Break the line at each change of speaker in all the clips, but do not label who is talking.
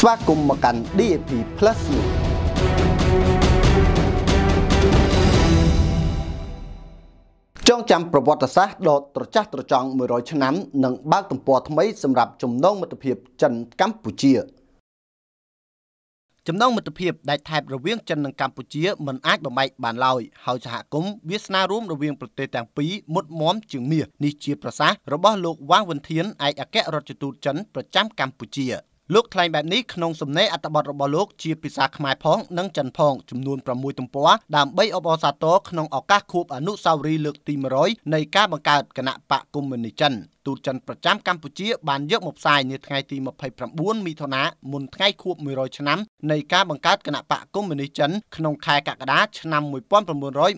ស្វាគមន៍មកកាន់ DAP+ នេះចងចាំប្រវត្តិសាស្ត្រដ៏ត្រចះត្រចង់100ឆ្នាំ និង បើកទំព័រថ្មីសម្រាប់ចំណងមិត្តភាពចិនកម្ពុជាចំណងមិត្តភាពដាច់ថែបរវាងចិននិងកម្ពុជាមិនអាចបំបែក បានឡើយហើយសហគមន៍វាសនារួមរវាង ប្រទេសទាំងពីរមុតមមជាងមាសនេះជាប្រសាសន៍របស់លោកវ៉ាងវិនធានឯកអគ្គរដ្ឋទូតចិនប្រចាំកម្ពុជាលោកថ្លែងបែបនេះក្នុងសំណេរអត្ថបទរបស់លោកជាភាសាខ្មែរផងនិងចិនផងចំនួន6ទំព័រដើម្បីអបអរសាទរក្នុងឱកាសខួបអនុស្សាវរីយ៍លើកទី100នៃការបង្កើតគណៈបកកុម្មុយនីសចិនទូតចិនប្រចាំកម្ពុជាបានយកមកផ្សាយនាថ្ងៃទី29មិថុនាមុនថ្ងៃខួប100ឆ្នាំនៃការបង្កើតគណៈបកកុម្មុយនីសចិនក្នុងខែកក្កដាឆ្នាំ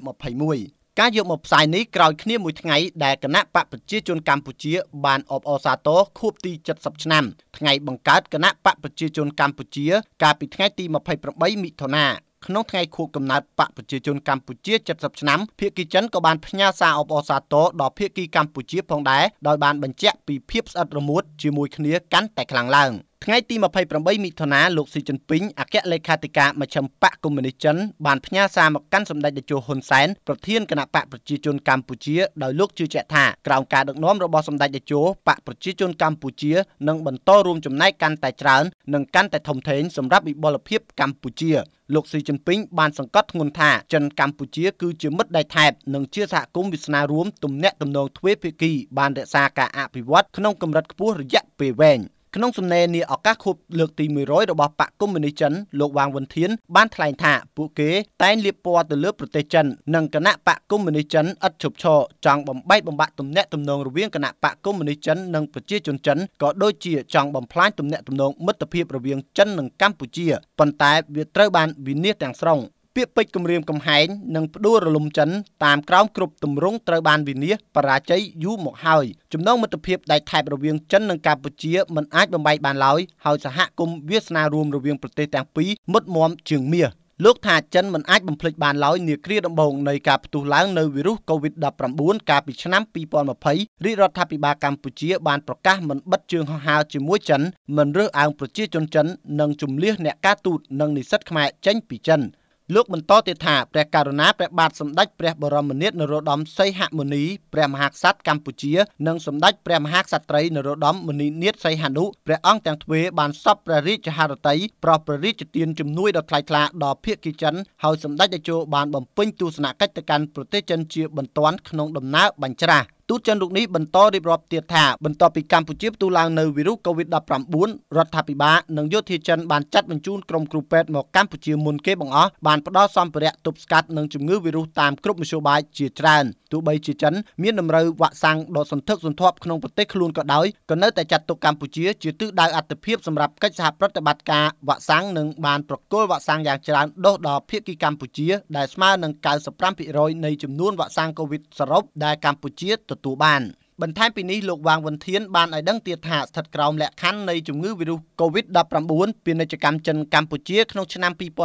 1921ការយកមកផ្សាយនេះក្រោយគ្នាមួយថ្ងៃដែលគណៈបកប្រជាជនកម្ពុជាបានអបអរសាទរខួបទី70ឆ្នាំថ្ងៃបង្កើតគណៈបកប្រជាជនកម្ពុជាកាលពីថ្ងៃទី28មិថុនាក្នុងថ្ងៃខួបកំណើតបកប្រជាជនកម្ពុជា70ឆ្នាំភៀកគីចិនក៏បានផ្ញើសារអបអរសាទរដល់ភៀកគីកម្ពុជាផងដែរដោយបានបញ្ជាក់ពីភាពស្អិតរមួតជាមួយគ្នាកាន់តែខ្លាំងឡើង។ថ្ងៃទី28មិថុនាលោកស៊ីជិនពីងអគ្គលេខាធិការមជ្ឈិមបកកុម្មុយនីសចិនបានផ្ញើសារមកកាន់សម្ដេចតេជោហ៊ុនសែនប្រធានគណៈបកប្រជាជនកម្ពុជាដោយលោកជឿជាក់ថាក្រោមការដឹកនាំរបស់សម្ដេចតេជោបកប្រជាជនកម្ពុជានឹងបន្តរួមចំណែកកាន់តែច្រើននិងកាន់តែធំធេងសម្រាប់វិបលភាពកម្ពុជា លោកស៊ីជិនពីងបានសង្កត់ធ្ងន់ថាចិនកម្ពុជា គឺជាមិត្តដៃថែបនិងជាសហគមន៍វាសនារួមទំនាក់ទំនងទ្វេភាគី បានរក្សាការអភិវឌ្ឍក្នុងកម្រិតខ្ពស់រយៈពេលវែង។ក្នុងសំណេរនាឱកាសខួបលើកទី100របស់បកកុម្មុយនីចិនលោកវ៉ាងវិនធានបានថ្លែងថា ពួកគេតែងលាបពណ៌ទៅលើ ប្រទេសចិននិងគណៈបកកុម្មុយនីចិនឥតឈប់ឈរចង់បំបែកបំបាក់ទំនាក់ទំនងរវាងគណៈបកកុម្មុយនីចិននិងប្រជាជនចិនក៏ដូចជាចង់បំផ្លាញទំនាក់ទំនងមិត្តភាពរវាងចិននិងកម្ពុជាប៉ុន្តែ វាត្រូវ បានវិនិច្ឆ័យទាំងស្រុងពាក្យពេចន៍គម្រាមកំហែងនិងផ្ដួលរលំចិនតាមក្រោមគ្រប់ទម្រង់ត្រូវបានវិនិច្ឆ័យបរាជ័យយូរមកហើយ ចំណងមិត្តភាពដែកថែបរវាងចិននិងកម្ពុជាមិនអាចបំបែកបានឡើយហើយសហគមន៍វាសនារួមរវាងប្រទេសទាំងពីរមុតមមជាងមាសលោកថាចិនមិនអាចបំភ្លេចបានឡើយនាគ្រាដំបូងនៃការផ្ទុះឡើងនៅវីរុស COVID-19 កាលពីឆ្នាំ2020រាជរដ្ឋាភិបាលកម្ពុជា បានប្រកាសមិនបិទជើងហោះហើរជាមួយចិនមិនរើសអើងប្រជាជនចិននិងជំលះអ្នកការទូតនិងនិស្សិតខ្មែរចេញពីចិន។លោកបន្តទៀតថាព្រះករុណាព្រះបាទសម្ដេចព្រះបរមនាថនរោត្តមសីហមុនីព្រះមហាក្សត្រកម្ពុជា និងសម្ដេចព្រះមហាក្សត្រីនរោត្តមមុនីនាថសីហនុព្រះអង្គទាំងទ្វេបានសពព្រះរាជហឫទ័យប្រោសព្រះរាជទានជំនួយដ៏ថ្លៃថ្លាដល់ភៀកគីចិនហើយសម្ដេចតេជោបានបំពេញទស្សនកិច្ចទៅកាន់ប្រទេសចិនជាបន្ទាន់ក្នុងដំណើរបញ្ច្រាស់ទូតចិនរូបនេះបន្តរៀបរាប់ទៀតថាបន្ទាប់ពីកម្ពុជាផ្ទុះឡើងនៅវីរុស COVID-19 រដ្ឋាភិបាលនិងយោធាចិនបានចាត់បញ្ជូនក្រុមគ្រូពេទ្យមកកម្ពុជាមុនគេបង្អស់បានផ្ដល់សម្ភារៈទប់ស្កាត់នឹងជំងឺវីរុសតាមគ្រប់មធ្យោបាយជាច្រើនទោះបីជាចិនមានតម្រូវវ៉ាក់សាំងដ៏សន្ធឹកសន្ធាប់ក្នុងប្រទេសខ្លួនក៏ដោយក៏នៅតែចាត់ទុកកម្ពុជាជាទិសដៅអត្ថិភាពសម្រាប់កិច្ចសហប្រតិបត្តិការវ៉ាក់សាំងនិងបានប្រគល់វ៉ាក់សាំងយ៉ាងច្រើនដុសដល់ភាគីកម្ពុជាដែលស្មើនឹង95%នៃចំនួនវ៉ាក់សាំង COVID សរុបដែលកម្ពុជាទទទួលបានបន្ថែមពីនេះលោកវាងវិនធានបានឲ្យដឹងទៀតថាស្ថិតក្រោមលក្ខខណ្ឌនៃជំងឺវីរុស COVID-19 ពាណិជ្ជកម្មចិនកម្ពុជាក្នុងឆ្នាំ2020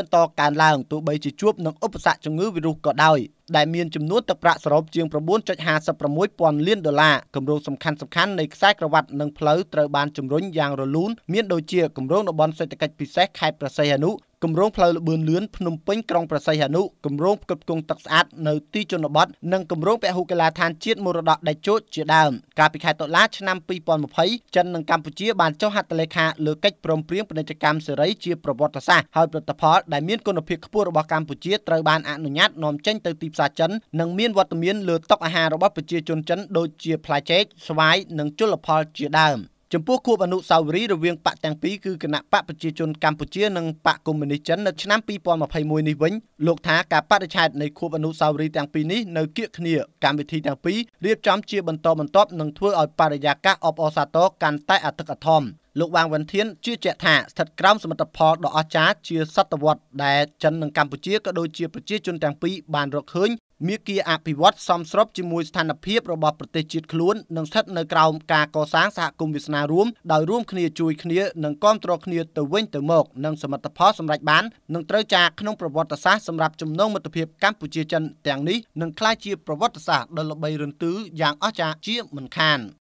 បន្តកើនឡើងទោះបី ជាជួបនឹងឧបសគ្គជំងឺវីរុសក៏ដោយដែលមានចំនួនទឹកប្រាក់សរុបជាង9.56ពាន់លានដុល្លារគម្រោងសំខាន់សំខាន់នៃខ្សែក្រវ៉ាត់និងផ្លូវត្រូវបានជំរុញយ៉ាងរលូនមានដូចជាគម្រោងតំបន់សេដ្ឋកិច្ចពិសេសខេត្តប្រស័យអនុគម្រោងផ្លូវលបឿនលឿនភ្នំពេញក្រុងប្រស័យហនុគម្រោងផ្គត់ផ្គង់ទឹកស្អាតនៅទីជនបទនិងគម្រោងពហុកីឡដ្ឋានជាតិមរតកដែកជោតជាដើមកាលពីខែតុលាឆ្នាំ2020ចិននិងកម្ពុជាបានចុះហត្ថលេខាលើកិច្ចព្រមព្រៀងពាណិជ្ជកម្មសេរីជាប្រវត្តិសាស្ត្រហើយផលិតផលដែលមានគុណភាពខ្ពស់របស់កម្ពុជាត្រូវបានអនុញ្ញាតនាំចេញទៅទីផ្សារចិននិងមានវត្តមានលើតុអាហាររបស់ប្រជាជនចិនដូចជាផ្លែចេកស្វាយនិងជលផលជាដើម។ចំពោះគូបអនុសាវរីយ៍រវាងបកទាំងពីរគឺគណៈបកប្រជាជនកម្ពុជានិងបកកុម្មុយនីសចិននៅឆ្នាំ2021នេះវិញលោកថាការបដិឆេទនៃគូបអនុសាវរីយ៍ទាំងពីរនេះនៅគៀកគ្នាកម្មវិធីទាំងពីររៀបចំជាបន្តបន្ទាប់និងធ្វើឲ្យបរិយាកាសអបអសាទរកាន់តែអធិកអធមលោកវ៉ាងវិនធានជឿជាក់ថាស្ថិតក្រោមសមិទ្ធផលដ៏អស្ចារ្យជាសតវត្សដែលចិននិងកម្ពុជាក៏ដូចជាប្រជាជនទាំងពីរបានរកឃើញមាគ៌ាអភិវឌ្ឍសមស្របជាមួយស្ថានភាពរបស់ប្រទេសជាតិខ្លួននិងស្ថិតនៅក្រោមការកសាងសហគមន៍វាសនារួមដោយរួមគ្នាជួយគ្នានិងគ្រប់គ្រងគ្នាទៅវិញទៅមកនិងសមិទ្ធផលសម្រេចបាននឹងត្រូវចារក្នុងប្រវត្តិសាស្ត្រសម្រាប់ចំណងមិត្តភាពកម្ពុជាចិនទាំងនេះនឹងក្លាយជាប្រវត្តិសាស្ត្រដ៏ល្បីរន្ទឺយ៉ាងអស្ចារ្យជាមិនខាន។